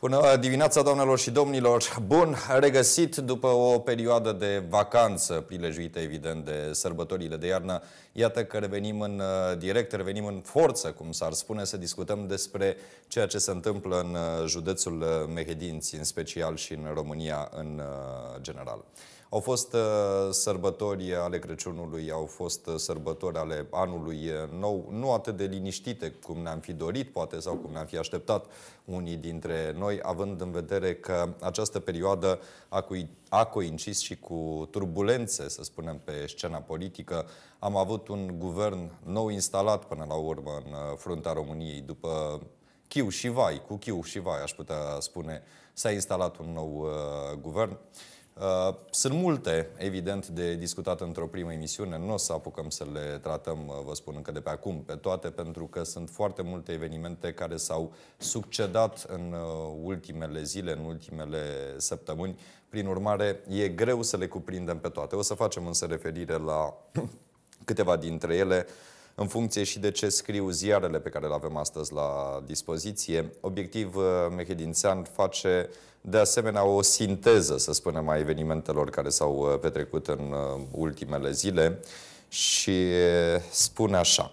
Bună dimineața, doamnelor și domnilor! Bun regăsit după o perioadă de vacanță, prilejuită evident de sărbătorile de iarnă. Iată că revenim în uh, direct, revenim în forță, cum s-ar spune, să discutăm despre ceea ce se întâmplă în uh, județul uh, Mehedinți, în special și în România în general. Au fost uh, sărbători ale Crăciunului, au fost uh, sărbători ale anului nou, nu atât de liniștite cum ne-am fi dorit, poate, sau cum ne-am fi așteptat unii dintre noi, având în vedere că această perioadă a, co a coincis și cu turbulențe, să spunem, pe scena politică. Am avut un guvern nou instalat până la urmă în uh, fruntea României după Chiu și Vai, cu Chiu și Vai, aș putea spune, s-a instalat un nou uh, guvern. Uh, Uh, sunt multe, evident, de discutat într-o primă emisiune. Nu o să apucăm să le tratăm, uh, vă spun încă de pe acum, pe toate, pentru că sunt foarte multe evenimente care s-au succedat în uh, ultimele zile, în ultimele săptămâni. Prin urmare, e greu să le cuprindem pe toate. O să facem însă referire la câteva dintre ele. Uh, în funcție și de ce scriu ziarele pe care le avem astăzi la dispoziție. Obiectiv uh, Mehedințean face de asemenea o sinteză, să spunem, a evenimentelor care s-au uh, petrecut în uh, ultimele zile și spune așa.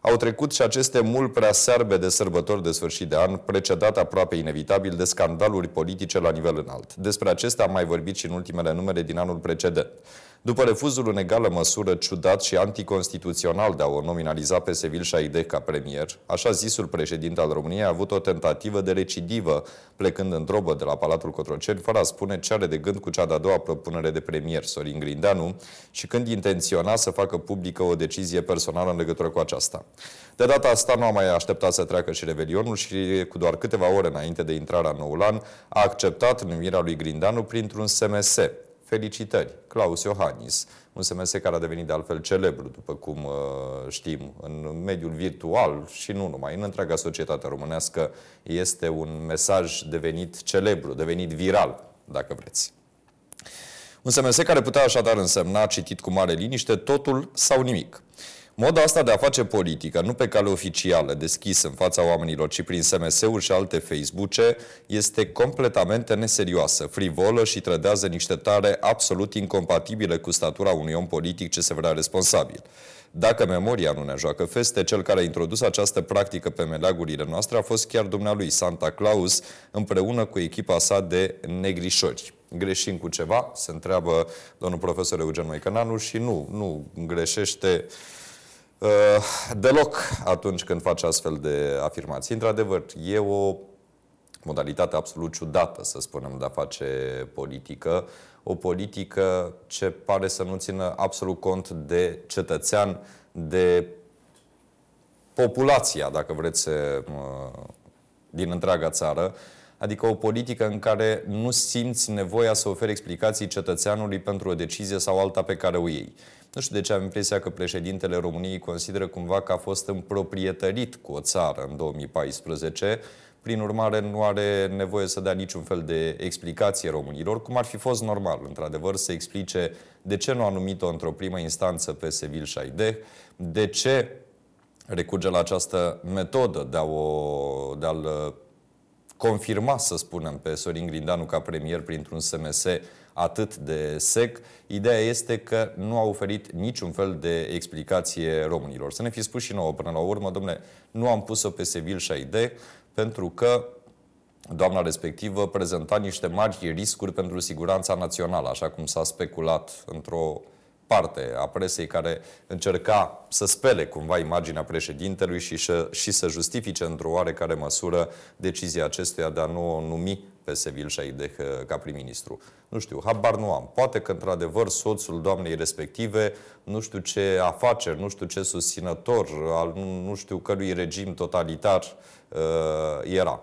Au trecut și aceste mult prea serbe de sărbători de sfârșit de an, precedat aproape inevitabil de scandaluri politice la nivel înalt. Despre acestea am mai vorbit și în ultimele numere din anul precedent. După refuzul în egală măsură ciudat și anticonstituțional de a o nominaliza pe Sevil Shaideh ca premier, așa zisul președinte al României a avut o tentativă de recidivă, plecând în drobă de la Palatul Cotroceni, fără a spune ce are de gând cu cea de-a doua propunere de premier, Sorin Grindeanu, și când intenționa să facă publică o decizie personală în legătură cu aceasta. De data asta nu a mai așteptat să treacă și Revelionul și cu doar câteva ore înainte de intrarea în noul an, a acceptat numirea lui Grindeanu printr-un SMS, Felicitări, Claus Iohannis, un SMS care a devenit de altfel celebru, după cum uh, știm, în mediul virtual și nu numai, în întreaga societate românească, este un mesaj devenit celebru, devenit viral, dacă vreți. Un SMS care putea așadar însemna, citit cu mare liniște, totul sau nimic. Moda asta de a face politică, nu pe cale oficială, deschisă în fața oamenilor, ci prin SMS-uri și alte facebook este completamente neserioasă, frivolă și trădează niște tare absolut incompatibile cu statura unui om politic ce se vrea responsabil. Dacă memoria nu ne joacă feste, cel care a introdus această practică pe meleagurile noastre a fost chiar dumnealui Santa Claus, împreună cu echipa sa de negrișori greșim cu ceva, se întreabă domnul profesor Eugen Moicănanu și nu, nu greșește uh, Uh, deloc atunci când faci astfel de afirmații. Într-adevăr, e o modalitate absolut ciudată, să spunem, de a face politică. O politică ce pare să nu țină absolut cont de cetățean, de populația, dacă vreți, uh, din întreaga țară. Adică o politică în care nu simți nevoia să oferi explicații cetățeanului pentru o decizie sau alta pe care o iei. Nu știu de ce am impresia că președintele României consideră cumva că a fost împroprietărit cu o țară în 2014, prin urmare, nu are nevoie să dea niciun fel de explicație românilor, cum ar fi fost normal, într-adevăr, să explice de ce nu a numit-o într-o primă instanță pe Sevil Shaideh, de ce recurge la această metodă de, a o, confirma, să spunem, pe Sorin Grindanu ca premier printr-un SMS atât de sec. Ideea este că nu a oferit niciun fel de explicație românilor. Să ne fi spus și nouă până la urmă, domnule, nu am pus-o pe Sevil Șaide pentru că doamna respectivă prezenta niște mari riscuri pentru siguranța națională, așa cum s-a speculat într-o parte a presei care încerca să spele cumva imaginea președintelui și, să, și să justifice într-o oarecare măsură decizia acesteia de a nu o numi pe Sevil Shaideh uh, ca prim-ministru. Nu știu, habar nu am. Poate că, într-adevăr, soțul doamnei respective, nu știu ce afaceri, nu știu ce susținător al nu știu cărui regim totalitar uh, era.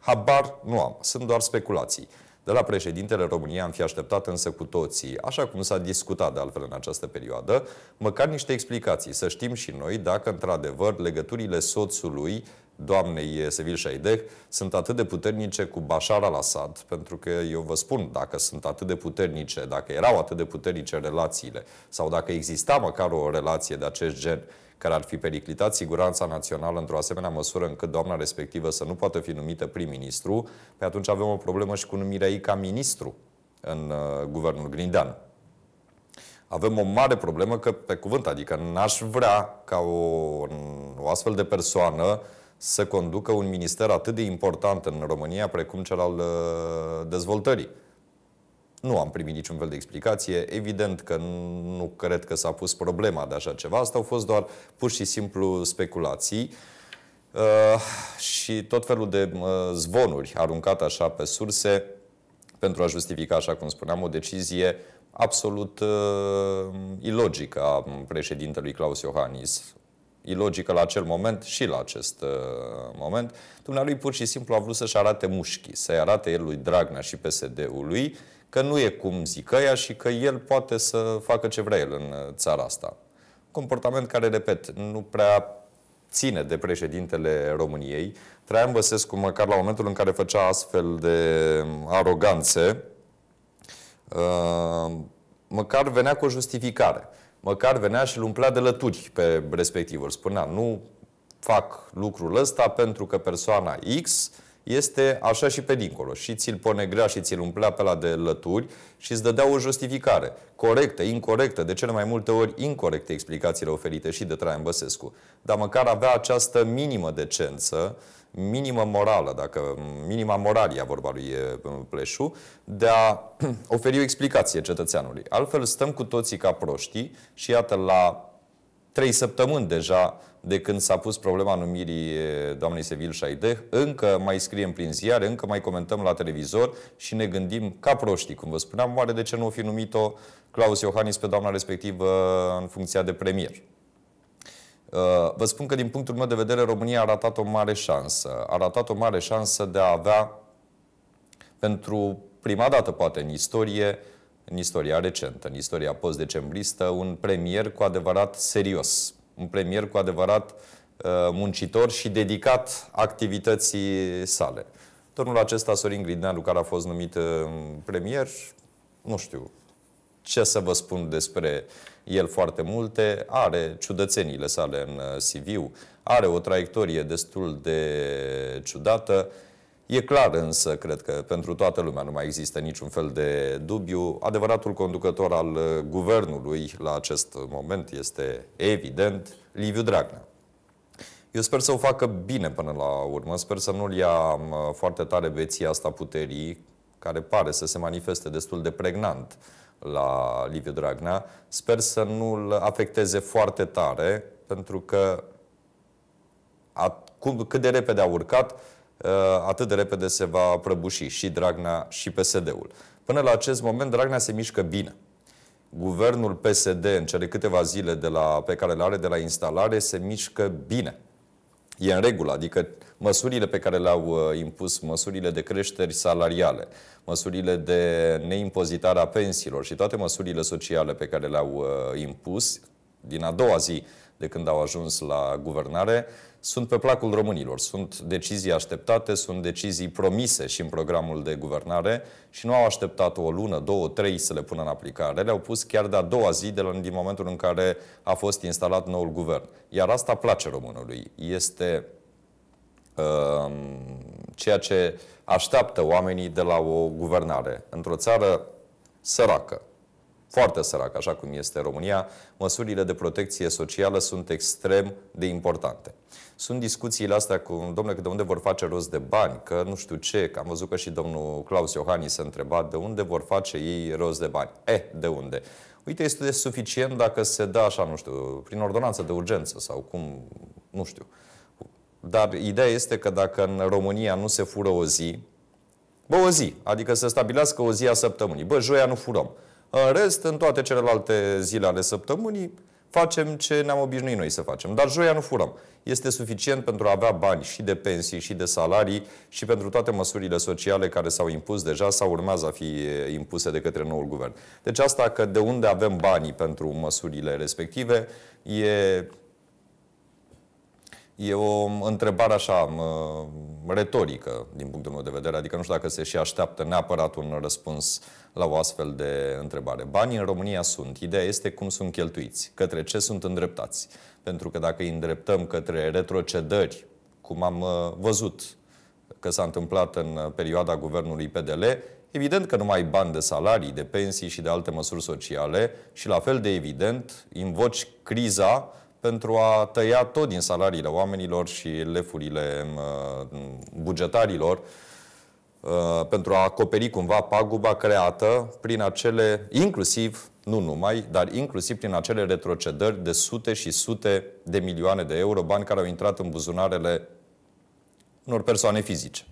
Habar nu am. Sunt doar speculații. De la președintele României am fi așteptat însă cu toții, așa cum s-a discutat de altfel în această perioadă, măcar niște explicații, să știm și noi dacă într-adevăr legăturile soțului doamnei Sevil Shaideh sunt atât de puternice cu Bashar al-Assad, pentru că eu vă spun, dacă sunt atât de puternice, dacă erau atât de puternice relațiile, sau dacă exista măcar o relație de acest gen care ar fi periclitat siguranța națională într-o asemenea măsură încât doamna respectivă să nu poată fi numită prim-ministru, pe atunci avem o problemă și cu numirea ei ca ministru în uh, guvernul Grindean. avem o mare problemă că, pe cuvânt, adică n-aș vrea ca o, o astfel de persoană să conducă un minister atât de important în România precum cel al uh, dezvoltării. Nu am primit niciun fel de explicație. Evident că nu cred că s-a pus problema de așa ceva. Asta au fost doar pur și simplu speculații. Uh, și tot felul de uh, zvonuri aruncate așa pe surse pentru a justifica, așa cum spuneam, o decizie absolut uh, ilogică a președintelui Claus Iohannis. Ilogică la acel moment și la acest uh, moment. Dumnealui pur și simplu a vrut să-și arate mușchii, să-i arate el lui Dragnea și PSD-ului că nu e cum zic ea și că el poate să facă ce vrea el în uh, țara asta. Comportament care, repet, nu prea ține de președintele României. Traian Băsescu, măcar la momentul în care făcea astfel de um, aroganțe, uh, măcar venea cu o justificare. Măcar venea și îl umplea de lături pe respectivul. Spunea, nu fac lucrul ăsta pentru că persoana X este așa și pe dincolo. Și ți-l grea și ți-l umplea pe la de lături și îți dădea o justificare. Corectă, incorrectă, de cele mai multe ori incorrecte explicațiile oferite și de Traian Băsescu. Dar măcar avea această minimă decență, minimă morală, dacă minima moralia vorba lui Pleșu, de a oferi o explicație cetățeanului. Altfel stăm cu toții ca proștii și iată la trei săptămâni deja de când s-a pus problema numirii doamnei Sevil Șaideh, încă mai scriem prin ziare, încă mai comentăm la televizor și ne gândim ca proștii, cum vă spuneam, oare de ce nu o fi numit-o Claus Iohannis pe doamna respectivă în funcția de premier? Uh, vă spun că din punctul meu de vedere România a ratat o mare șansă. A ratat o mare șansă de a avea pentru prima dată poate în istorie, în istoria recentă, în istoria post-decembristă, un premier cu adevărat serios, un premier cu adevărat uh, muncitor și dedicat activității sale. Domnul acesta, Sorin Grindeanu, care a fost numit uh, premier, nu știu ce să vă spun despre el foarte multe, are ciudățeniile sale în uh, cv are o traiectorie destul de ciudată, E clar însă, cred că pentru toată lumea nu mai există niciun fel de dubiu. Adevăratul conducător al uh, guvernului la acest moment este evident Liviu Dragnea. Eu sper să o facă bine până la urmă, sper să nu-l ia um, foarte tare beția asta puterii, care pare să se manifeste destul de pregnant la Liviu Dragnea. Sper să nu-l afecteze foarte tare, pentru că cum, cât de repede a urcat, Uh, atât de repede se va prăbuși și Dragnea și PSD-ul. Până la acest moment, Dragnea se mișcă bine. Guvernul PSD, în cele câteva zile de la, pe care le are de la instalare, se mișcă bine. E în regulă, adică măsurile pe care le-au uh, impus, măsurile de creșteri salariale, măsurile de neimpozitare a pensiilor și toate măsurile sociale pe care le-au uh, impus din a doua zi de când au ajuns la guvernare, sunt pe placul românilor. Sunt decizii așteptate, sunt decizii promise și în programul de guvernare și nu au așteptat o lună, două, trei să le pună în aplicare. Le-au pus chiar de-a doua zi de la, din momentul în care a fost instalat noul guvern. Iar asta place românului. Este uh, ceea ce așteaptă oamenii de la o guvernare. Într-o țară săracă, foarte săracă, așa cum este România, măsurile de protecție socială sunt extrem de importante. Sunt discuțiile astea cu, domnule, de unde vor face rost de bani, că nu știu ce, că am văzut că și domnul Claus Iohannis a întrebat de unde vor face ei rost de bani. E, de unde? Uite, este suficient dacă se dă așa, nu știu, prin ordonanță de urgență sau cum, nu știu. Dar ideea este că dacă în România nu se fură o zi, bă, o zi, adică să stabilească o zi a săptămânii. Bă, joia nu furăm. În rest, în toate celelalte zile ale săptămânii, facem ce ne-am obișnuit noi să facem. Dar joia nu furăm. Este suficient pentru a avea bani și de pensii și de salarii și pentru toate măsurile sociale care s-au impus deja sau urmează a fi eh, impuse de către noul guvern. Deci asta că de unde avem banii pentru măsurile respective e E o întrebare așa, retorică, din punctul meu de vedere, adică nu știu dacă se și așteaptă neapărat un răspuns la o astfel de întrebare. Banii în România sunt. Ideea este cum sunt cheltuiți, către ce sunt îndreptați. Pentru că dacă îi îndreptăm către retrocedări, cum am uh, văzut că s-a întâmplat în uh, perioada guvernului PDL, Evident că nu mai ai bani de salarii, de pensii și de alte măsuri sociale și la fel de evident invoci criza pentru a tăia tot din salariile oamenilor și lefurile uh, bugetarilor, uh, pentru a acoperi cumva paguba creată prin acele, inclusiv, nu numai, dar inclusiv prin acele retrocedări de sute și sute de milioane de euro, bani care au intrat în buzunarele unor persoane fizice.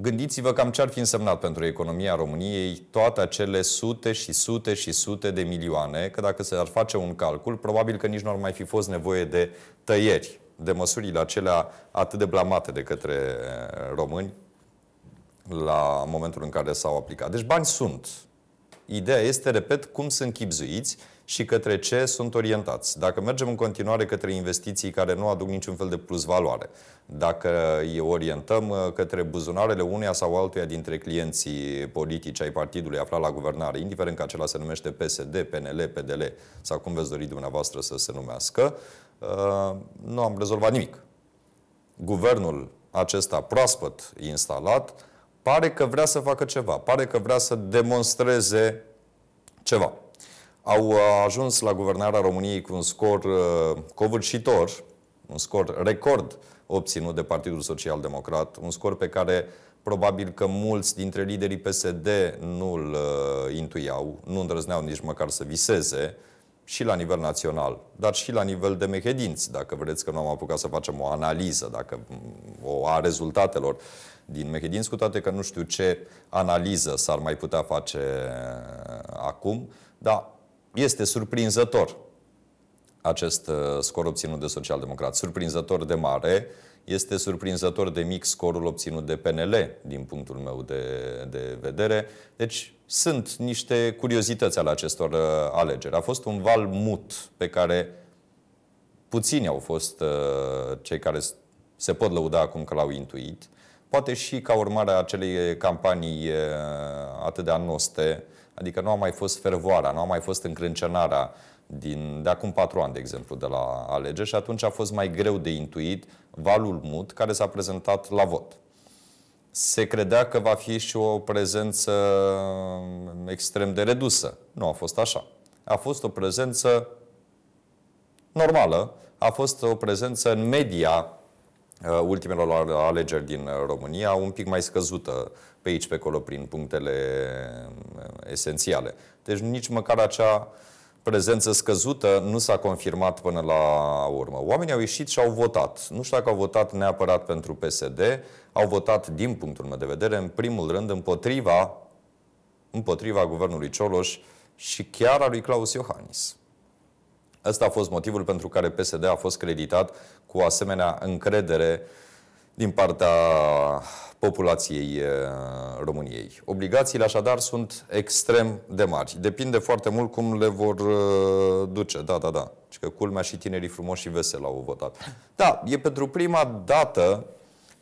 Gândiți-vă cam ce ar fi însemnat pentru economia României toate acele sute și sute și sute de milioane, că dacă se ar face un calcul, probabil că nici nu ar mai fi fost nevoie de tăieri, de măsurile acelea atât de blamate de către eh, români la momentul în care s-au aplicat. Deci bani sunt, Ideea este, repet, cum sunt chipzuiți și către ce sunt orientați. Dacă mergem în continuare către investiții care nu aduc niciun fel de plus valoare, dacă îi orientăm uh, către buzunarele uneia sau altuia dintre clienții politici ai partidului aflat la guvernare, indiferent că acela se numește PSD, PNL, PDL sau cum veți dori dumneavoastră să se numească, uh, nu am rezolvat nimic. Guvernul acesta proaspăt instalat Pare că vrea să facă ceva, pare că vrea să demonstreze ceva. Au uh, ajuns la guvernarea României cu un scor uh, covârșitor, un scor record obținut de Partidul Social Democrat, un scor pe care probabil că mulți dintre liderii PSD nu-l uh, intuiau, nu îndrăzneau nici măcar să viseze, și la nivel național, dar și la nivel de mehedinți, dacă vreți că nu am apucat să facem o analiză dacă, mm, o, a rezultatelor din Mehedinți, cu toate că nu știu ce analiză s-ar mai putea face uh, acum, dar este surprinzător acest uh, scor obținut de socialdemocrat. Surprinzător de mare, este surprinzător de mic scorul obținut de PNL, din punctul meu de, de vedere. Deci sunt niște curiozități ale acestor uh, alegeri. A fost un val mut pe care puțini au fost uh, cei care se pot lăuda acum că l-au intuit. Poate și ca urmare a acelei campanii atât de anoste, adică nu a mai fost fervoara, nu a mai fost încrâncenarea din, de acum patru ani, de exemplu, de la alegeri și atunci a fost mai greu de intuit valul mut care s-a prezentat la vot. Se credea că va fi și o prezență extrem de redusă. Nu a fost așa. A fost o prezență normală, a fost o prezență în media Uh, ultimelor alegeri din uh, România, un pic mai scăzută uh, pe aici, pe acolo, prin punctele esențiale. Deci nici măcar acea prezență scăzută nu s-a confirmat până la urmă. Oamenii au ieșit și au votat. Nu știu dacă au votat neapărat pentru PSD, au votat, din punctul meu de vedere, în primul rând împotriva, împotriva guvernului Cioloș și chiar a lui Claus Iohannis. Ăsta a fost motivul pentru care PSD a fost creditat cu asemenea încredere din partea populației eh, României. Obligațiile așadar sunt extrem de mari. Depinde foarte mult cum le vor eh, duce. Da, da, da. Și deci că culmea și tinerii frumoși și veseli au votat. Da, e pentru prima dată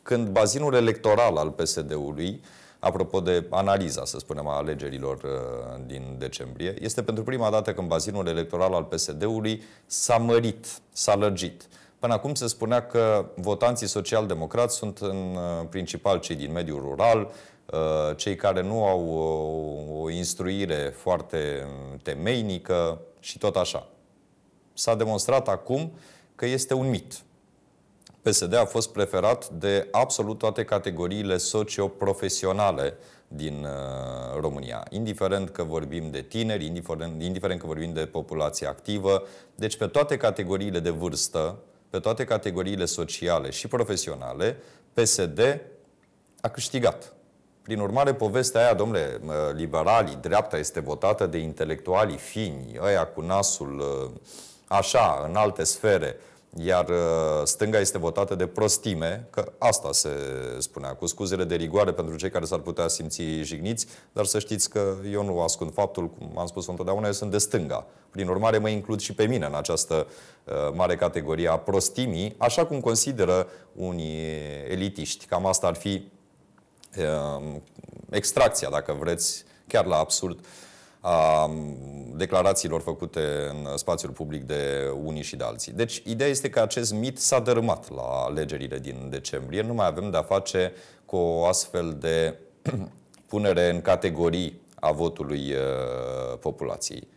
când bazinul electoral al PSD-ului uh, apropo de analiza, să spunem, a alegerilor uh, din decembrie, este pentru prima dată când bazinul electoral al PSD-ului s-a mărit, s-a lărgit. Până acum se spunea că votanții social-democrați sunt în uh, principal cei din mediul rural, uh, cei care nu au o instruire foarte um, temeinică și tot așa. S-a demonstrat acum că este un mit. PSD a fost preferat de absolut toate categoriile socioprofesionale din uh, România. Indiferent că vorbim de tineri, indiferent, indiferent că vorbim de populație activă, deci pe toate categoriile de vârstă, pe toate categoriile sociale și profesionale, PSD a câștigat. Prin urmare, povestea aia, domnule, liberalii, dreapta este votată de intelectualii fini, ăia cu nasul uh, așa, în alte sfere, iar uh, stânga este votată de prostime, că asta se spunea, cu scuzele de rigoare pentru cei care s-ar putea simți jigniți, dar să știți că eu nu ascund faptul, cum am spus întotdeauna, eu sunt de stânga. Prin urmare, mă includ și pe mine în această uh, mare categorie a prostimii, așa cum consideră unii elitiști. Cam asta ar fi um, extracția, dacă vreți, chiar la absurd, uh, a declarațiilor făcute în spațiul public de unii și de alții. Deci, ideea este că acest mit s-a dărâmat la alegerile din decembrie. Nu mai avem de-a face cu o astfel de punere în categorii a votului uh, populației.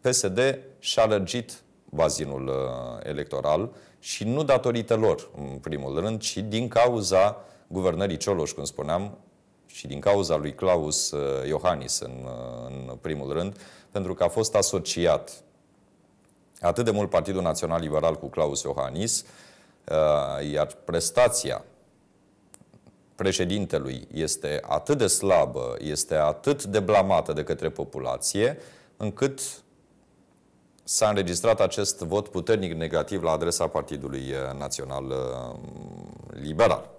PSD și-a lărgit bazinul uh, electoral și nu datorită lor, în primul rând, ci din cauza guvernării Cioloș, cum spuneam, și din cauza lui Claus uh, Iohannis în, uh, în primul rând, pentru că a fost asociat atât de mult Partidul Național Liberal cu Claus Iohannis, uh, iar prestația președintelui este atât de slabă, este atât de blamată de către populație, încât s-a înregistrat acest vot puternic negativ la adresa Partidului Național Liberal.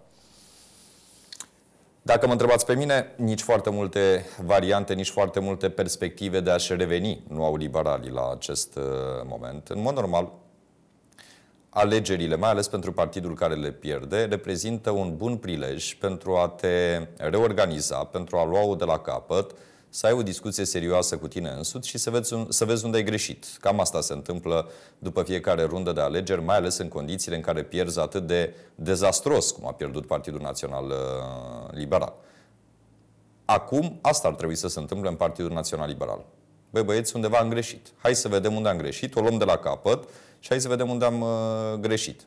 Dacă mă întrebați pe mine, nici foarte multe variante, nici foarte multe perspective de a-și reveni nu au liberalii la acest uh, moment. În mod normal, alegerile, mai ales pentru partidul care le pierde, reprezintă un bun prilej pentru a te reorganiza, pentru a lua-o de la capăt, să ai o discuție serioasă cu tine însuți și să vezi, un, să vezi unde ai greșit. Cam asta se întâmplă după fiecare rundă de alegeri, mai ales în condițiile în care pierzi atât de dezastros cum a pierdut Partidul Național uh, Liberal. Acum, asta ar trebui să se întâmple în Partidul Național Liberal. Băi, băieți, undeva am greșit. Hai să vedem unde am greșit, o luăm de la capăt și hai să vedem unde am uh, greșit.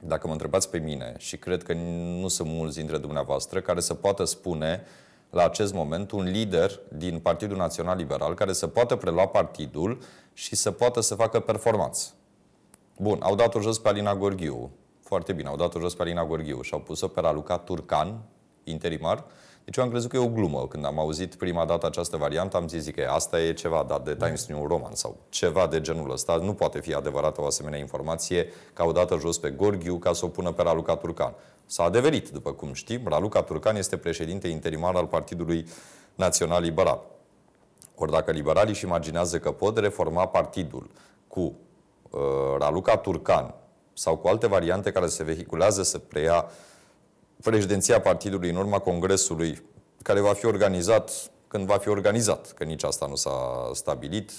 Dacă mă întrebați pe mine, și cred că nu sunt mulți dintre dumneavoastră care să poată spune uh, la acest moment un lider din Partidul Național Liberal care să poată prelua partidul și să poată să facă performanță. Bun, au dat-o jos pe Alina Gorghiu. Foarte bine, au dat-o jos pe Alina Gorghiu și au pus-o pe Raluca Turcan, interimar. Deci eu am crezut că e o glumă. Când am auzit prima dată această variantă, am zis că asta e ceva dat de Times New Roman sau ceva de genul ăsta. Nu poate fi adevărată o asemenea informație că au dat jos pe Gorghiu ca să o pună pe Raluca Turcan. S-a adeverit, după cum știm, Raluca Turcan este președinte interimar al Partidului Național Liberal. Ori dacă liberalii își imaginează că pot reforma partidul cu uh, Raluca Turcan sau cu alte variante care se vehiculează să preia președinția partidului în urma congresului care va fi organizat când va fi organizat, că nici asta nu s-a stabilit.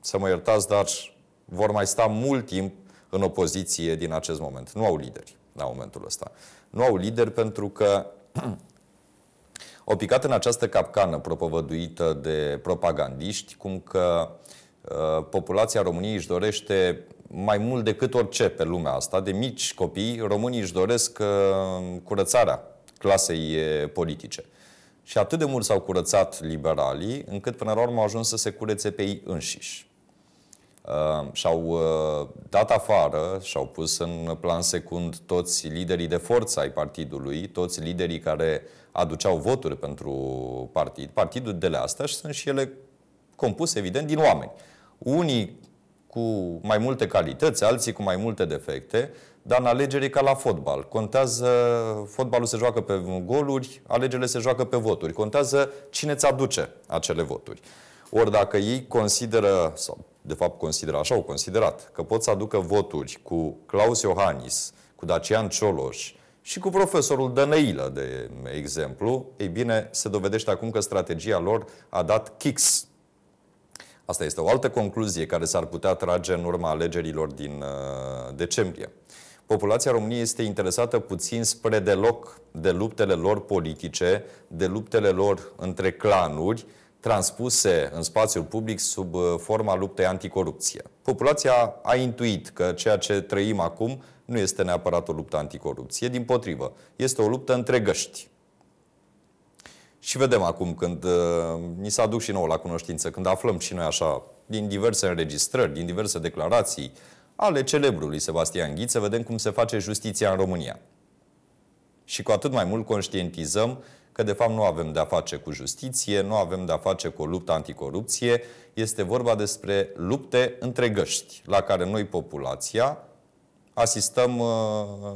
Să mă iertați, dar vor mai sta mult timp în opoziție din acest moment. Nu au lideri la momentul ăsta. Nu au lideri pentru că au picat în această capcană propovăduită de propagandiști, cum că uh, populația României își dorește mai mult decât orice pe lumea asta, de mici copii, românii își doresc uh, curățarea clasei uh, politice. Și atât de mult s-au curățat liberalii, încât până la urmă au ajuns să se curețe pe ei înșiși. Ehm, și-au eh, dat afară, și-au pus în plan secund toți liderii de forță ai partidului, toți liderii care aduceau voturi pentru partid. Partidul de la asta și sunt și ele compuse, evident, din oameni. Unii cu mai multe calități, alții cu mai multe defecte, dar în alegeri ca la fotbal. Contează, fotbalul se joacă pe goluri, alegerile se joacă pe voturi. Contează cine ți aduce acele voturi. Ori dacă ei consideră, sau de fapt consideră, așa au considerat, că pot să aducă voturi cu Claus Iohannis, cu Dacian Cioloș și cu profesorul Dănăilă, de exemplu, ei bine, se dovedește acum că strategia lor a dat kicks. Asta este o altă concluzie care s-ar putea trage în urma alegerilor din uh, decembrie. Populația României este interesată puțin spre deloc de luptele lor politice, de luptele lor între clanuri, transpuse în spațiul public sub uh, forma luptei anticorupție. Populația a intuit că ceea ce trăim acum nu este neapărat o luptă anticorupție, din potrivă, este o luptă între găști. Și vedem acum când uh, ni a dus și nouă la cunoștință, când aflăm și noi așa, din diverse înregistrări, din diverse declarații ale celebrului Sebastian Ghiță, vedem cum se face justiția în România. Și cu atât mai mult conștientizăm că de fapt nu avem de-a face cu justiție, nu avem de-a face cu o luptă anticorupție, este vorba despre lupte între găști, la care noi, populația, asistăm uh,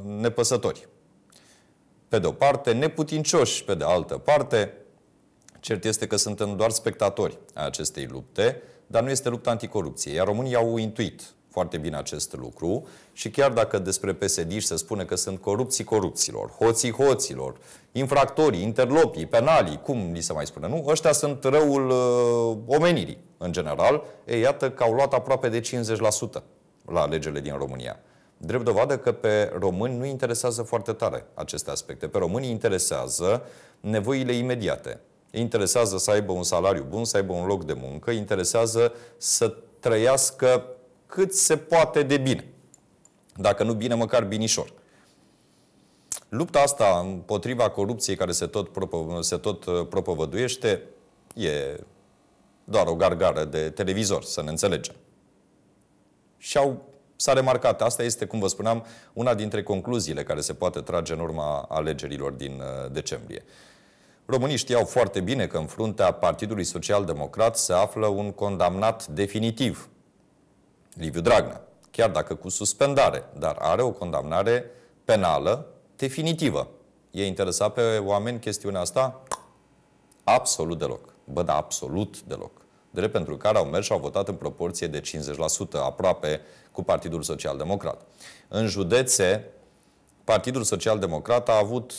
nepăsători. Pe de o parte, neputincioși, pe de altă parte, cert este că suntem doar spectatori a acestei lupte, dar nu este lupta anticorupție. Iar românii au intuit foarte bine acest lucru și chiar dacă despre psd se spune că sunt corupții corupților, hoții hoților, infractorii, interlopii, penalii, cum li se mai spune, nu? Ăștia sunt răul uh, omenirii, în general. E, iată că au luat aproape de 50% la legele din România. Drept dovadă că pe români nu interesează foarte tare aceste aspecte. Pe români interesează nevoile imediate. Interesează să aibă un salariu bun, să aibă un loc de muncă, interesează să trăiască cât se poate de bine. Dacă nu bine, măcar binișor. Lupta asta împotriva corupției care se tot, propo- se tot uh, propovăduiește e doar o gargară de televizor, să ne înțelegem. Și au, s-a remarcat, asta este, cum vă spuneam, una dintre concluziile care se poate trage în urma alegerilor din uh, decembrie. Românii știau foarte bine că în fruntea Partidului Social Democrat se află un condamnat definitiv Liviu Dragnea, chiar dacă cu suspendare, dar are o condamnare penală definitivă. E interesat pe oameni chestiunea asta? Absolut deloc. Bă, da, absolut deloc. Drept pentru care au mers și au votat în proporție de 50%, aproape cu Partidul Social Democrat. În județe, Partidul Social Democrat a avut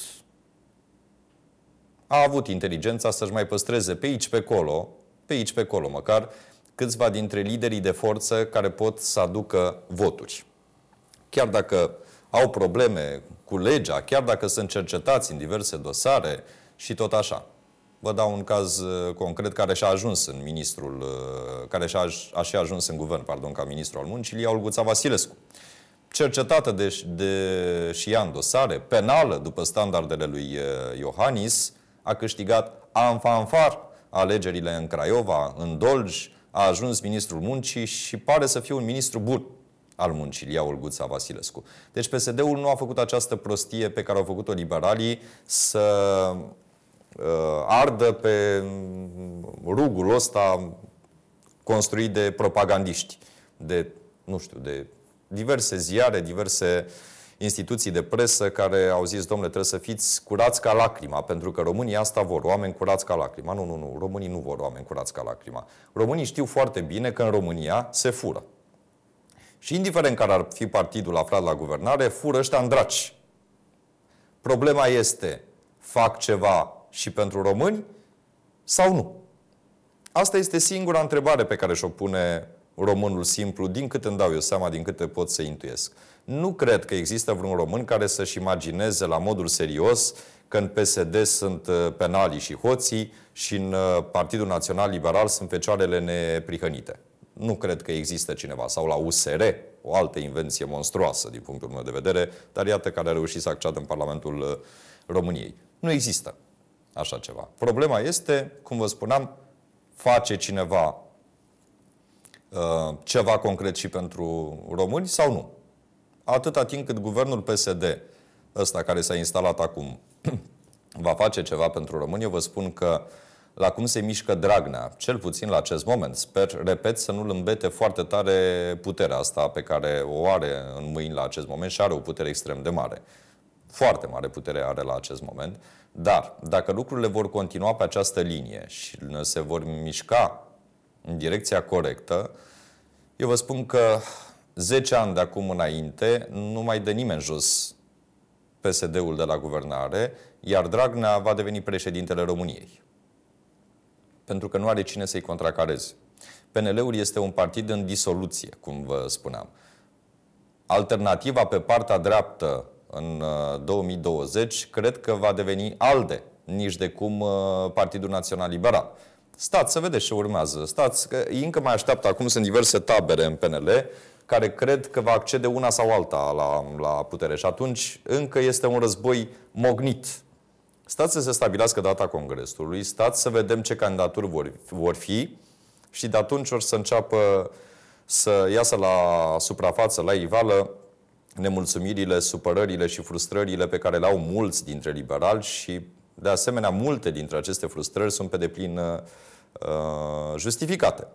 a avut inteligența să-și mai păstreze pe aici, pe acolo, pe aici, pe acolo măcar, câțiva dintre liderii de forță care pot să aducă voturi. Chiar dacă au probleme cu legea, chiar dacă sunt cercetați în diverse dosare și tot așa. Vă dau un caz uh, concret care și-a ajuns în ministrul, uh, care și-a, a și ajuns în guvern, pardon, ca ministru al muncii, Lia Olguța Vasilescu. Cercetată de, de și ea în dosare, penală după standardele lui uh, Iohannis, a câștigat anfanfar alegerile în Craiova, în Dolj, a ajuns ministrul muncii și pare să fie un ministru bun al muncii, Lia Olguța Vasilescu. Deci PSD-ul nu a făcut această prostie pe care au făcut-o liberalii să uh, ardă pe rugul ăsta construit de propagandiști, de, nu știu, de diverse ziare, diverse uh, instituții de presă care au zis, domnule, trebuie să fiți curați ca lacrima, pentru că România asta vor, oameni curați ca lacrima. Nu, nu, nu, românii nu vor oameni curați ca lacrima. Românii știu foarte bine că în România se fură. Și indiferent care ar fi partidul aflat la guvernare, fură ăștia în draci. Problema este, fac ceva și pentru români sau nu? Asta este singura întrebare pe care și-o pune românul simplu, din cât îmi dau eu seama, din câte pot să intuiesc. Nu cred că există vreun român care să-și imagineze la modul serios că în PSD sunt uh, penalii și hoții și în uh, Partidul Național Liberal sunt fecioarele neprihănite. Nu cred că există cineva. Sau la USR, o altă invenție monstruoasă din punctul meu de vedere, dar iată care a reușit să acceadă în Parlamentul uh, României. Nu există așa ceva. Problema este, cum vă spuneam, face cineva Uh, ceva concret și pentru români sau nu. Atâta timp cât guvernul PSD, ăsta care s-a instalat acum, va face ceva pentru România, vă spun că la cum se mișcă Dragnea, cel puțin la acest moment, sper, repet, să nu-l îmbete foarte tare puterea asta pe care o are în mâini la acest moment și are o putere extrem de mare. Foarte mare putere are la acest moment, dar dacă lucrurile vor continua pe această linie și se vor mișca în direcția corectă. Eu vă spun că 10 ani de acum înainte nu mai dă nimeni jos PSD-ul de la guvernare, iar Dragnea va deveni președintele României. Pentru că nu are cine să-i contracareze. PNL-ul este un partid în disoluție, cum vă spuneam. Alternativa pe partea dreaptă în 2020 uh, cred că va deveni ALDE, nici de cum uh, Partidul Național Liberal. Stați să vedeți ce urmează. Stați, că încă mai așteaptă. Acum sunt diverse tabere în PNL care cred că va accede una sau alta la, la putere. Și atunci încă este un război mognit. Stați să se stabilească data Congresului, stați să vedem ce candidaturi vor, vor fi și de atunci or să înceapă să iasă la suprafață, la ivală, nemulțumirile, supărările și frustrările pe care le au mulți dintre liberali și, de asemenea, multe dintre aceste frustrări sunt pe deplin Uh, justificate.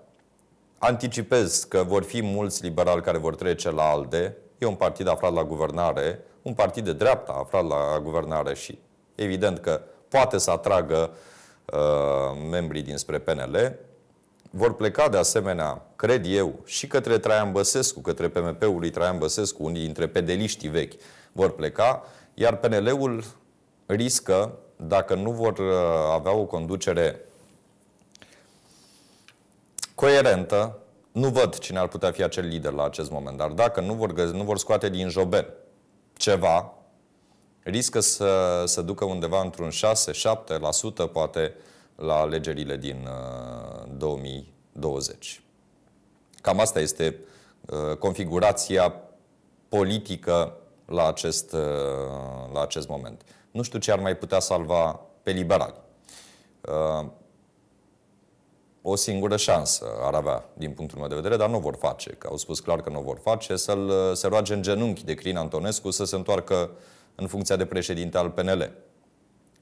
Anticipez că vor fi mulți liberali care vor trece la ALDE. E un partid aflat la guvernare, un partid de dreapta aflat la guvernare și evident că poate să atragă uh, membrii dinspre PNL. Vor pleca de asemenea, cred eu, și către Traian Băsescu, către PMP-ul lui Traian Băsescu, unii dintre pedeliștii vechi vor pleca, iar PNL-ul riscă, dacă nu vor uh, avea o conducere coerentă, nu văd cine ar putea fi acel lider la acest moment, dar dacă nu vor, găzi, nu vor scoate din joben ceva, riscă să se ducă undeva într-un 6-7% poate la alegerile din uh, 2020. Cam asta este uh, configurația politică la acest, uh, la acest moment. Nu știu ce ar mai putea salva pe liberali. Uh, o singură șansă ar avea, din punctul meu de vedere, dar nu vor face, că au spus clar că nu vor face, să-l se roage în genunchi de Crin Antonescu să se întoarcă în funcția de președinte al PNL.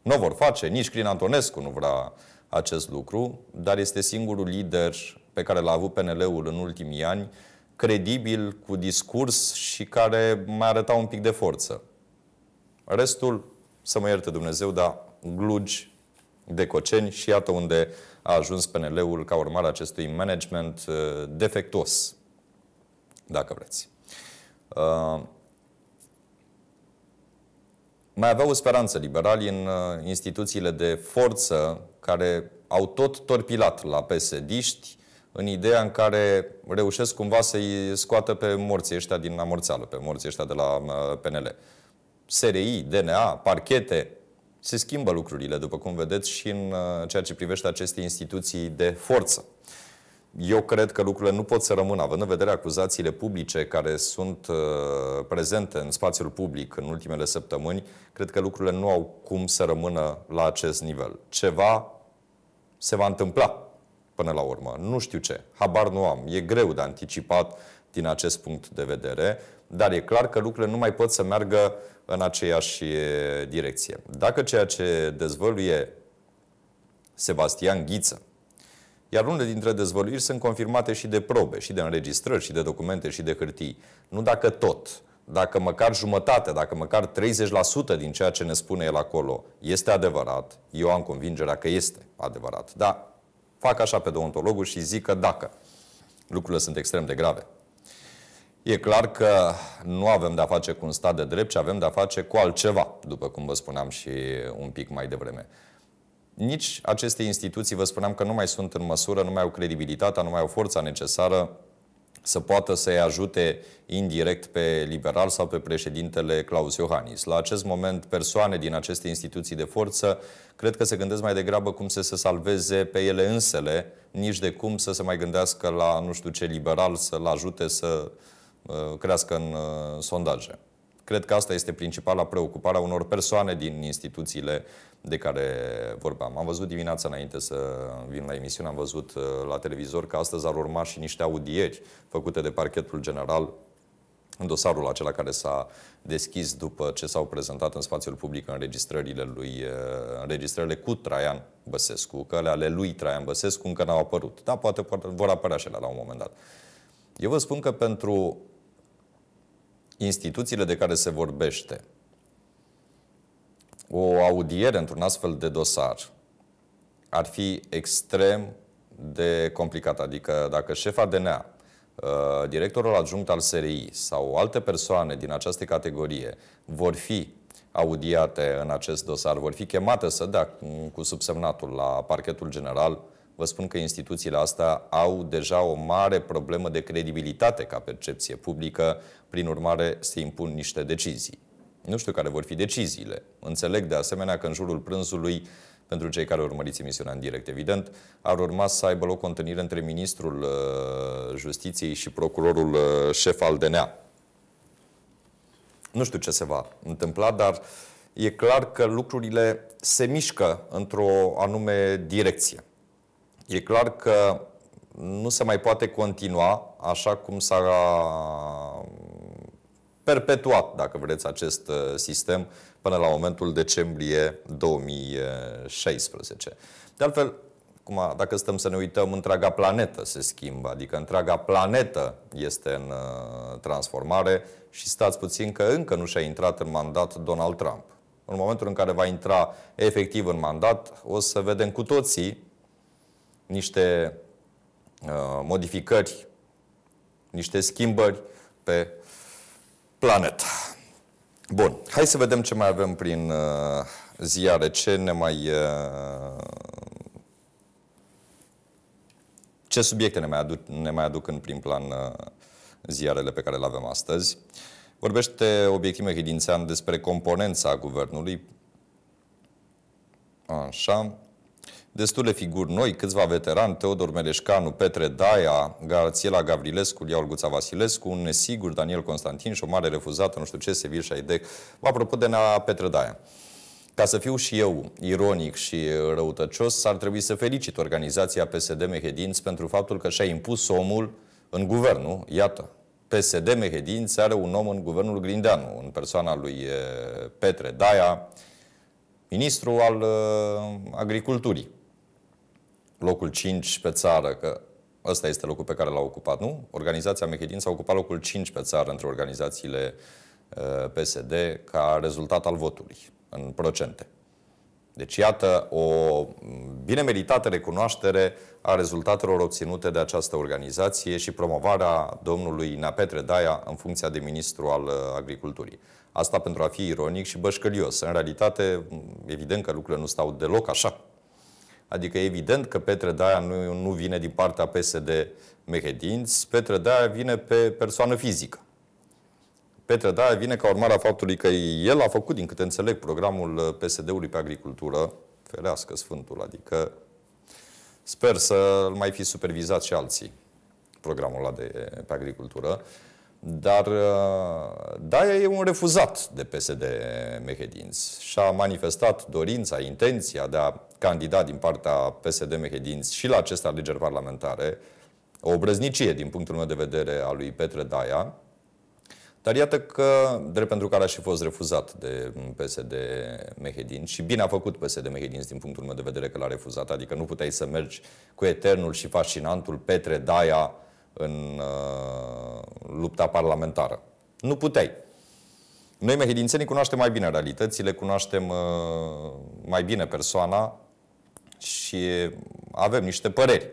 Nu vor face, nici Crin Antonescu nu vrea acest lucru, dar este singurul lider pe care l-a avut PNL-ul în ultimii ani, credibil, cu discurs și care mai arăta un pic de forță. Restul, să mă ierte Dumnezeu, dar glugi, de coceni și iată unde a ajuns PNL-ul ca urmare acestui management uh, defectuos, dacă vreți. Uh, mai aveau o speranță liberali în uh, instituțiile de forță care au tot torpilat la psd în ideea în care reușesc cumva să-i scoată pe morții ăștia din amorțeală, pe morții ăștia de la PNL. SRI, DNA, parchete, se schimbă lucrurile, după cum vedeți, și în uh, ceea ce privește aceste instituții de forță. Eu cred că lucrurile nu pot să rămână, având în vedere acuzațiile publice care sunt uh, prezente în spațiul public în ultimele săptămâni, cred că lucrurile nu au cum să rămână la acest nivel. Ceva se va întâmpla până la urmă. Nu știu ce, habar nu am. E greu de anticipat din acest punct de vedere, dar e clar că lucrurile nu mai pot să meargă uh, în aceeași direcție. Dacă ceea ce dezvăluie Sebastian Ghiță, iar unele dintre dezvăluiri sunt confirmate și de probe, și de înregistrări, și de documente, și de hârtii. Nu dacă tot, dacă măcar jumătate, dacă măcar 30% din ceea ce ne spune el acolo este adevărat, eu am convingerea că este adevărat. Da, fac așa pe deontologul și zic că dacă. Lucrurile sunt extrem de grave. E clar că nu avem de-a face cu un stat de drept, ci avem de-a face cu altceva, după cum vă spuneam și un pic mai devreme. Nici aceste instituții, vă spuneam că nu mai sunt în măsură, nu mai au credibilitatea, nu mai au forța necesară să poată să-i ajute indirect pe liberal sau pe președintele Claus Iohannis. La acest moment, persoane din aceste instituții de forță cred că se gândesc mai degrabă cum să se salveze pe ele însele, nici de cum să se mai gândească la nu știu ce liberal să-l ajute să Uh, crească în uh, sondaje. Cred că asta este principala preocupare a unor persoane din instituțiile de care vorbeam. Am văzut dimineața înainte să vin la emisiune, am văzut uh, la televizor că astăzi ar urma și niște audieri făcute de parchetul general în dosarul acela care s-a deschis după ce s-au prezentat în spațiul public înregistrările, lui, înregistrările cu Traian Băsescu, că ale lui Traian Băsescu încă n-au apărut. Da, poate, poate vor apărea și la un moment dat. Eu vă spun că pentru instituțiile de care se vorbește, o audiere într-un astfel de dosar ar fi extrem de complicat. Adică dacă șefa DNA, uh, directorul adjunct al SRI sau alte persoane din această categorie vor fi audiate în acest dosar, vor fi chemate să dea cu subsemnatul la parchetul general vă spun că instituțiile astea au deja o mare problemă de credibilitate ca percepție publică, prin urmare se impun niște decizii. Nu știu care vor fi deciziile. Înțeleg de asemenea că în jurul prânzului, pentru cei care urmăriți emisiunea în direct, evident, ar urma să aibă loc o întâlnire între ministrul uh, justiției și procurorul uh, șef al DNA. Nu știu ce se va întâmpla, dar e clar că lucrurile se mișcă într-o anume direcție e clar că nu se mai poate continua așa cum s-a uh, perpetuat, dacă vreți, acest uh, sistem până la momentul decembrie 2016. De altfel, cum, dacă stăm să ne uităm, întreaga planetă se schimbă, adică întreaga planetă este în uh, transformare și stați puțin că încă nu și-a intrat în mandat Donald Trump. În momentul în care va intra efectiv în mandat, o să vedem cu toții niște uh, modificări, niște schimbări pe planetă. Bun, hai să vedem ce mai avem prin uh, ziare, ce ne mai... Uh, ce subiecte ne mai, aduc, ne mai aduc în prim plan uh, ziarele pe care le avem astăzi. Vorbește obiectiv Hidințean despre componența guvernului. Așa destule figuri noi, câțiva veterani, Teodor Meleșcanu, Petre Daia, Garțiela Gavrilescu, Liaul Guța Vasilescu, un nesigur Daniel Constantin și o mare refuzată, nu știu ce, Sevil Șaidec. Apropo de Nea Petre Daia, ca să fiu și eu ironic și răutăcios, ar trebui să felicit organizația PSD Mehedinți pentru faptul că și-a impus omul în guvern, nu? Iată, PSD Mehedinți are un om în guvernul Grindeanu, în persoana lui eh, Petre Daia, ministru al uh, agriculturii locul 5 pe țară, că ăsta este locul pe care l-a ocupat, nu? Organizația Mehedin s-a ocupat locul 5 pe țară între organizațiile uh, PSD ca rezultat al votului, în procente. Deci, iată, o mm, bine meritată recunoaștere a rezultatelor obținute de această organizație și promovarea domnului Napetre Daia în funcția de ministru al uh, agriculturii. Asta pentru a fi ironic și bășcălios. În realitate, mm, evident că lucrurile nu stau deloc așa Adică evident că Petre Daia nu, nu vine din partea PSD Mehedinți, Petre Daia vine pe persoană fizică. Petre Daia vine ca urmare a faptului că el a făcut, din câte înțeleg, programul uh, PSD-ului pe agricultură, ferească Sfântul, adică sper să mai fi supervizat și alții programul ăla de, pe agricultură, dar uh, Daia e un refuzat de PSD Mehedinți și a manifestat dorința, intenția de a candidat din partea PSD Mehedinți și la aceste alegeri parlamentare, o obrăznicie din punctul meu de vedere a lui Petre Daia, dar iată că, drept pentru care a și fost refuzat de PSD Mehedin și bine a făcut PSD Mehedin din punctul meu de vedere că l-a refuzat, adică nu puteai să mergi cu eternul și fascinantul Petre Daia în uh, lupta parlamentară. Nu puteai. Noi mehedințenii cunoaștem mai bine realitățile, cunoaștem uh, mai bine persoana, și avem niște păreri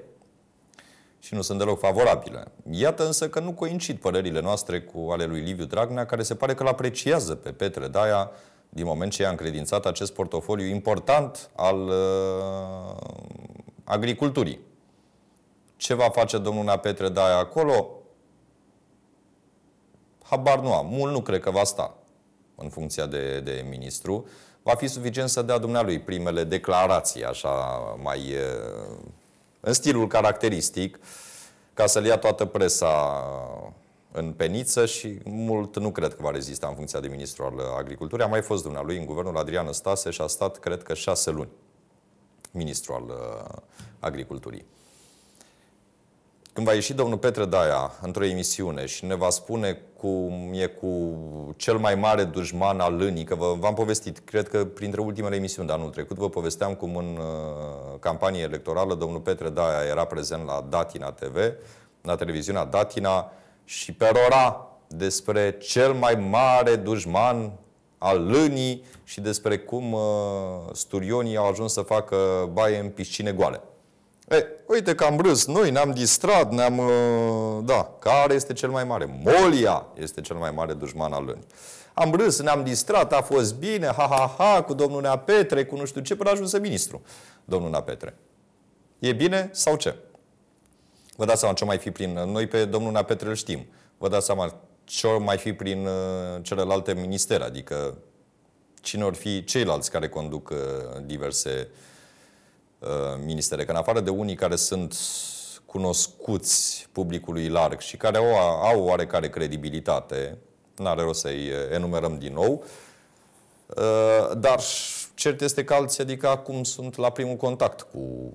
și nu sunt deloc favorabile. Iată însă că nu coincid părerile noastre cu ale lui Liviu Dragnea, care se pare că îl apreciază pe Petre Daia din moment ce i-a încredințat acest portofoliu important al uh, agriculturii. Ce va face domnul Nea Petre Daia acolo? Habar nu am. Mult nu cred că va sta în funcția de, de ministru. Uh, va fi suficient să dea dumnealui primele declarații, așa mai în stilul caracteristic, ca să-l ia toată presa în peniță și mult nu cred că va rezista în funcția de ministru al agriculturii. A mai fost dumnealui în guvernul Adrian Stase și a stat, cred că, șase luni ministru al uh, agriculturii. Când va ieși domnul Petre Daia într-o emisiune și ne va spune cum e cu cel mai mare dușman al lânii, că v-am povestit, cred că printre ultimele emisiuni de anul trecut, vă povesteam cum în uh, campanie electorală domnul Petre Daia era prezent la Datina TV, la televiziunea Datina și perora despre cel mai mare dușman al lânii și despre cum uh, sturionii au ajuns să facă baie în piscine goale. E, uite că am râs noi, ne-am distrat, ne-am... Uh, da, care este cel mai mare? Molia este cel mai mare dușman al lunii. Am râs, ne-am distrat, a fost bine, ha, ha, ha, cu domnul Nea Petre, cu nu știu ce, până a ajuns ministru, domnul Nea Petre. E bine sau ce? Vă dați seama ce mai fi prin... Noi pe domnul Nea Petre îl știm. Vă dați seama ce mai fi prin uh, celelalte ministere, adică cine or fi ceilalți care conduc uh, diverse uh, Uh, ministere, că în afară de unii care sunt cunoscuți publicului larg și care au, au oarecare credibilitate, n-are rost să-i enumerăm din nou, uh, dar cert este că alții, adică acum sunt la primul contact cu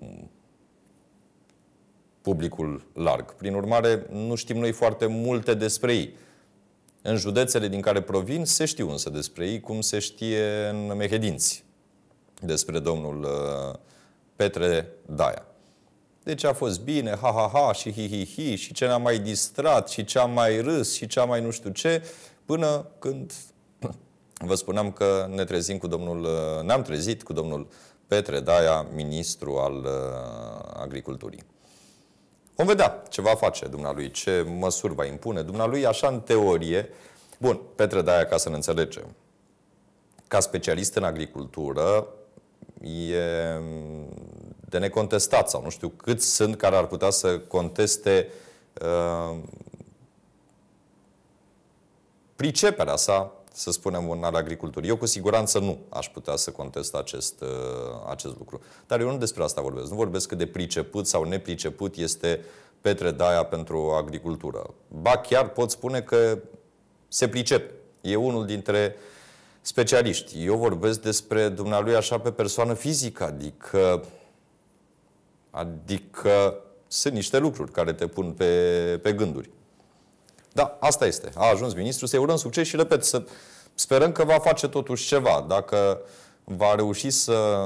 publicul larg. Prin urmare, nu știm noi foarte multe despre ei. În județele din care provin se știu însă despre ei, cum se știe în Mehedinți despre domnul uh, Petre Daia. Deci a fost bine, ha-ha-ha și hi-hi-hi și ce ne-a mai distrat și ce a mai râs și ce a mai nu știu ce, până când vă spuneam că ne trezim cu domnul, ne-am trezit cu domnul Petre Daia, ministru al uh, agriculturii. Vom vedea ce va face dumnealui, ce măsuri va impune dumnealui, așa în teorie. Bun, Petre Daia, ca să ne înțelegem, ca specialist în agricultură, e de necontestat sau nu știu cât sunt care ar putea să conteste uh, priceperea sa, să spunem, în al agriculturii. Eu cu siguranță nu aș putea să contest acest, uh, acest lucru. Dar eu nu despre asta vorbesc. Nu vorbesc cât de priceput sau nepriceput este Petre Daia pentru agricultură. Ba chiar pot spune că se pricepe. E unul dintre uh, specialiști. Eu vorbesc despre dumnealui așa pe persoană fizică, adică, adică sunt niște lucruri care te pun pe, pe gânduri. Da, asta este. A ajuns ministrul să-i urăm succes și, repet, să sperăm că va face totuși ceva. Dacă va reuși să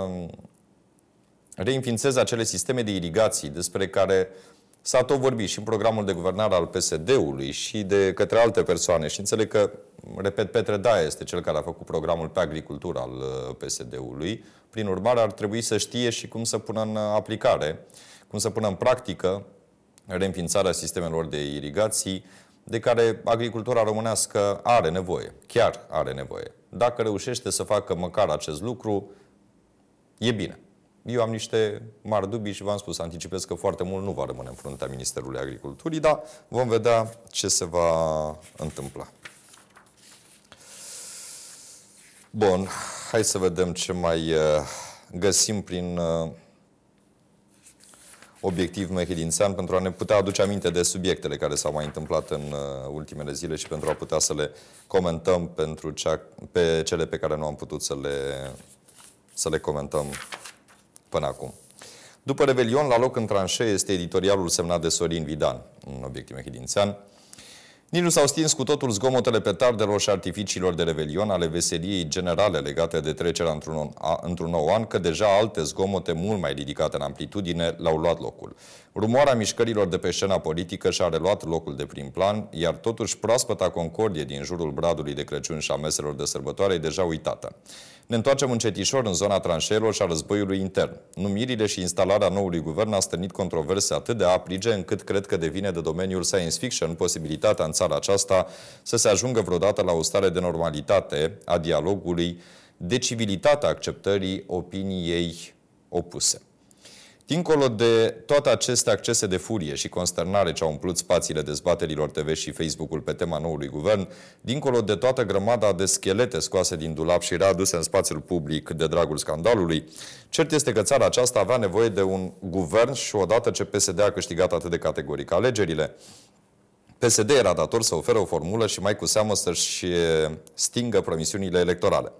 reînființeze acele sisteme de irigații despre care uh, S-a tot vorbit și în programul de guvernare al PSD-ului și de către alte persoane. Și înțeleg că, repet, Petre Daia este cel care a făcut programul pe agricultură al uh, PSD-ului. Prin urmare, ar trebui să știe și cum să pună în aplicare, cum să pună în practică reînființarea sistemelor de irigații, de care agricultura românească are nevoie, chiar are nevoie. Dacă reușește să facă măcar acest lucru, e bine. Eu am niște mari dubii și v-am spus, anticipez că foarte mult nu va rămâne în fruntea Ministerului Agriculturii, dar vom vedea ce se va întâmpla. Bun, hai să vedem ce mai eh, găsim prin eh, obiectiv mehedințean pentru a ne putea aduce aminte de subiectele care s-au mai întâmplat în eh, ultimele zile și pentru a putea să le comentăm pentru cea, pe cele pe care nu am putut să le, să le comentăm până acum. După Revelion, la loc în tranșee este editorialul semnat de Sorin Vidan, un obiectiv mehidințean. Nici nu s-au stins cu totul zgomotele petardelor și artificiilor de Revelion ale veseliei generale legate de trecerea într-un, într nou an, că deja alte zgomote mult mai ridicate în amplitudine l-au luat locul. Rumoarea mișcărilor de pe scena politică și-a reluat locul de prim plan, iar totuși proaspăta concordie din jurul bradului de Crăciun și a meselor de sărbătoare e deja uitată. Ne întoarcem încetișor în zona tranșelor și a războiului intern. Numirile și instalarea noului guvern a stârnit controverse atât de aprige încât cred că devine de domeniul science fiction posibilitatea în țara aceasta să se ajungă vreodată la o stare de normalitate a dialogului, de civilitatea acceptării opiniei opuse. Dincolo de toate aceste accese de furie și consternare ce au umplut spațiile dezbaterilor TV și Facebook-ul pe tema noului guvern, dincolo de toată grămada de schelete scoase din dulap și readuse în spațiul public de dragul scandalului, cert este că țara aceasta avea nevoie de un guvern și odată ce PSD a câștigat atât de categoric alegerile, PSD era dator să ofere o formulă și mai cu seamă să-și stingă promisiunile electorale.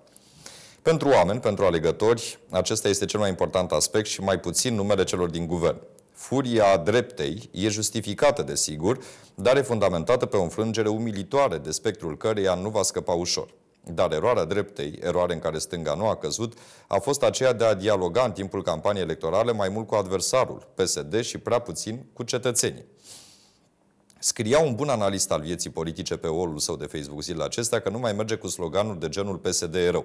Pentru oameni, pentru alegători, acesta este cel mai important aspect și mai puțin numele celor din guvern. Furia dreptei e justificată, desigur, dar e fundamentată pe o înfrângere umilitoare de spectrul căreia nu va scăpa ușor. Dar eroarea dreptei, eroare în care stânga nu a căzut, a fost aceea de a dialoga în timpul campaniei electorale mai mult cu adversarul, PSD, și prea puțin cu cetățenii. Scria un bun analist al vieții politice pe wall său de Facebook zilele acestea că nu mai merge cu sloganul de genul PSD e rău.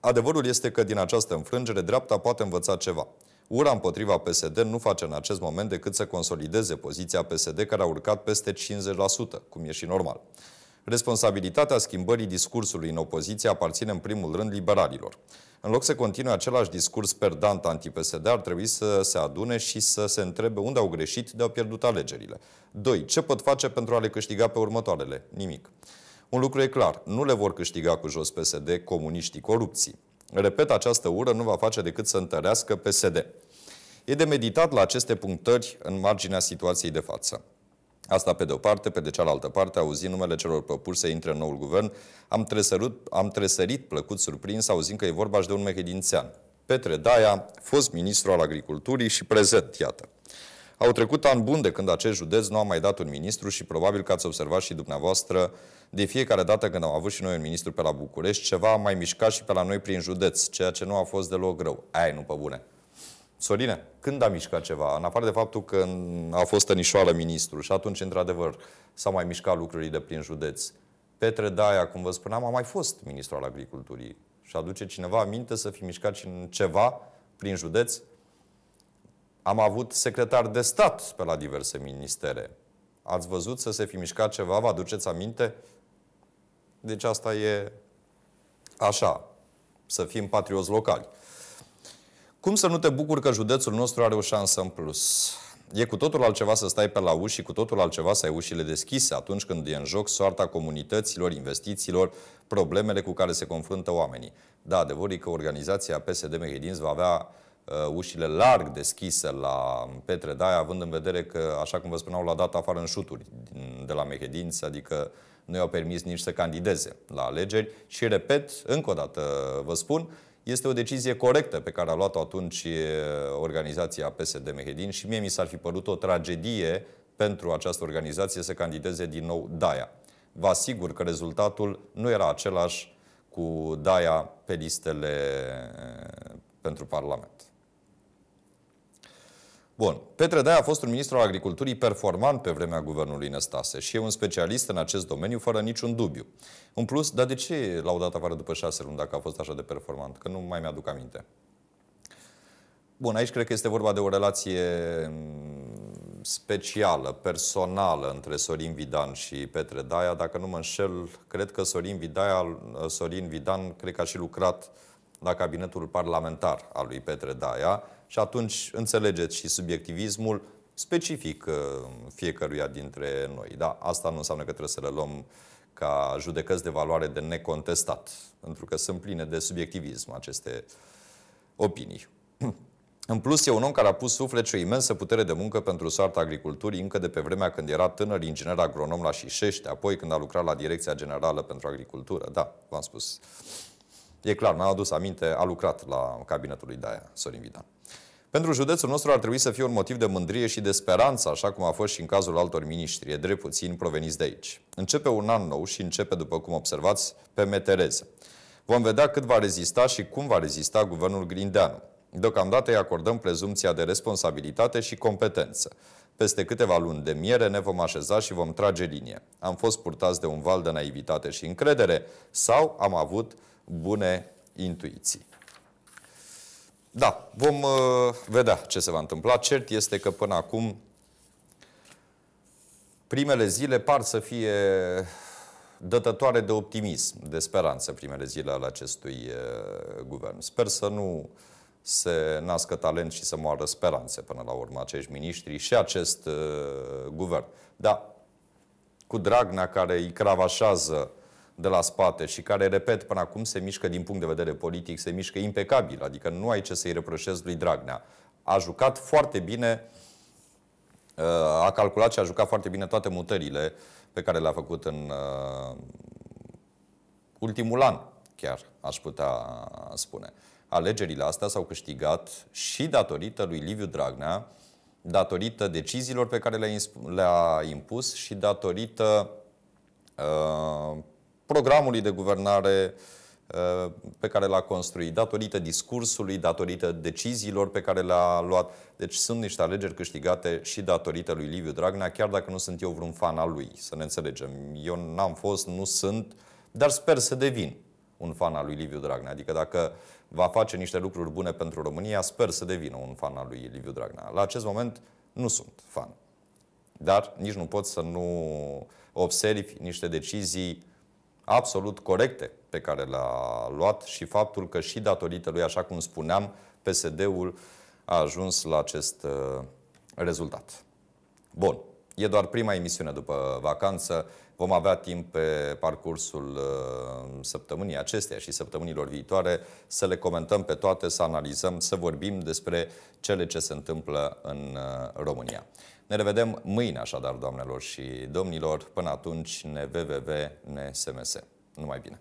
Adevărul este că din această înfrângere dreapta poate învăța ceva. Ura împotriva PSD nu face în acest moment decât să consolideze poziția PSD care a urcat peste 50%, cum e și normal. Responsabilitatea schimbării discursului în opoziție aparține în primul rând liberalilor. În loc să continue același discurs perdant anti-PSD, ar trebui să se adune și să se întrebe unde au greșit de au pierdut alegerile. 2. Ce pot face pentru a le câștiga pe următoarele? Nimic. Un lucru e clar, nu le vor câștiga cu jos PSD comuniștii corupții. Repet, această ură nu va face decât să întărească PSD. E de meditat la aceste punctări în marginea situației de față. Asta pe de o parte, pe de cealaltă parte, auzi numele celor propuși să intre în noul guvern, am, tresărut, am tresărit plăcut surprins auzind că e vorba și de un mehedințean. Petre Daia, fost ministru al agriculturii și prezent, iată. Au trecut ani bun de când acest județ nu a mai dat un ministru și probabil că ați observat și dumneavoastră de fiecare dată când am avut și noi un ministru pe la București, ceva a mai mișcat și pe la noi prin județ, ceea ce nu a fost deloc rău. Aia nu pe bune. Sorine, când a mișcat ceva? În afară de faptul că a fost Tănișoară ministrul și atunci, într-adevăr, s-au mai mișcat lucrurile de prin județ. Petre Daia, cum vă spuneam, a mai fost ministru al agriculturii. Și aduce cineva aminte să fi mișcat ceva prin județ? Am avut secretar de stat pe la diverse ministere. Ați văzut să se fi mișcat ceva? Vă aduceți aminte? Deci asta e așa, să fim patrioți locali. Cum să nu te bucuri că județul nostru are o șansă în plus? E cu totul altceva să stai pe la uși și cu totul altceva să ai ușile deschise atunci când e în joc soarta comunităților, investițiilor, problemele cu care se confruntă oamenii. Da, adevărul e că organizația PSD Mehedinț va avea uh, ușile larg deschise la Petre Daia, având în vedere că, așa cum vă spuneau, l-a dat afară în șuturi de la Mehedinț, adică nu i-au permis nici să candideze la alegeri și, repet, încă o dată vă spun, uh, este o decizie corectă pe care a luat-o atunci organizația PSD Mehedin și mie mi s-ar fi părut o tragedie pentru această organizație să candideze din nou Daia. Vă asigur că rezultatul nu era același cu Daia pe listele pentru Parlament. Bun. Petre Daia a fost un ministru al agriculturii performant pe vremea guvernului Năstase și e un specialist în acest domeniu fără niciun dubiu. În plus, dar de ce l-au dat afară după șase luni dacă a fost așa de performant? Că nu mai mi-aduc aminte. Bun, aici cred că este vorba de o relație mm, specială, personală între Sorin Vidan și Petre Daia. Dacă nu mă înșel, cred că Sorin, Vidaia, Sorin Vidan cred că a și lucrat la cabinetul parlamentar al lui Petre Daia și atunci înțelegeți și subiectivismul specific uh, fiecăruia dintre noi. Da, asta nu înseamnă că trebuie să le luăm ca judecăți de valoare de necontestat, pentru că sunt pline de subiectivism aceste opinii. În plus, e un om care a pus suflet și o imensă putere de muncă pentru soarta agriculturii încă de pe vremea când era tânăr inginer agronom la Șișește, apoi când a lucrat la Direcția Generală pentru Agricultură. Da, v-am spus. Uh, E clar, n-a adus aminte, a lucrat la cabinetul lui Daia, Sorin Vidan. Pentru județul nostru ar trebui să fie un motiv de mândrie și de speranță, așa cum a fost și în cazul altor miniștri, e drept puțin proveniți de aici. Începe un an nou și începe, după cum observați, pe metereze. Vom vedea cât va rezista și cum va rezista guvernul Grindeanu. Deocamdată îi acordăm prezumția de responsabilitate și competență. Peste câteva luni de miere ne vom așeza și vom trage linie. Am fost purtați de un val de naivitate și încredere sau am avut bune intuiții. Da, vom uh, vedea ce se va întâmpla. Cert este că până acum primele zile par să fie dătătoare de optimism, de speranță primele zile ale acestui uh, guvern. Sper să nu se nască talent și să moară speranțe până la urmă acești miniștri și acest uh, guvern. Da, cu Dragnea care îi cravașează de la spate și care, repet, până acum se mișcă din punct de vedere politic, se mișcă impecabil, adică nu ai ce să-i reproșezi lui Dragnea. A jucat foarte bine, uh, a calculat și a jucat foarte bine toate mutările pe care le-a făcut în uh, ultimul an, chiar aș putea spune. Alegerile astea s-au câștigat și datorită lui Liviu Dragnea, datorită deciziilor pe care le-a impus și datorită uh, programului de guvernare uh, pe care l-a construit, datorită discursului, datorită deciziilor pe care le-a luat. Deci sunt niște alegeri câștigate și datorită lui Liviu Dragnea, chiar dacă nu sunt eu vreun fan al lui, să ne înțelegem. Eu n-am fost, nu sunt, dar sper să devin un fan al lui Liviu Dragnea. Adică dacă va face niște lucruri bune pentru România, sper să devină un fan al lui Liviu Dragnea. La acest moment nu sunt fan. Dar nici nu pot să nu observi niște decizii absolut corecte pe care le-a luat și faptul că și datorită lui, așa cum spuneam, PSD-ul a ajuns la acest uh, rezultat. Bun, e doar prima emisiune după vacanță. Vom avea timp pe parcursul uh, săptămânii acesteia și săptămânilor viitoare să le comentăm pe toate, să analizăm, să vorbim despre cele ce se întâmplă în uh, România. Ne revedem mâine așadar, doamnelor și domnilor. Până atunci, ne VVV ne sms. Numai bine!